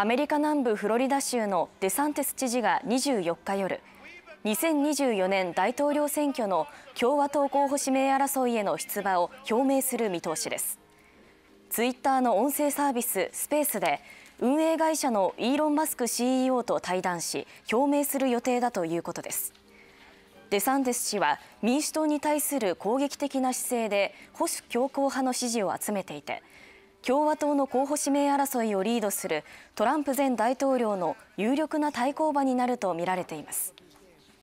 アメリカ南部フロリダ州のデサンティス知事が24日夜2024年大統領選挙の共和党候補指名争いへの出馬を表明する見通しですツイッターの音声サービススペースで運営会社のイーロン・マスク CEO と対談し表明する予定だということですデサンティス氏は民主党に対する攻撃的な姿勢で保守強硬派の支持を集めていて共和党の候補指名争いをリードするトランプ前大統領の有力な対抗馬になるとみられています。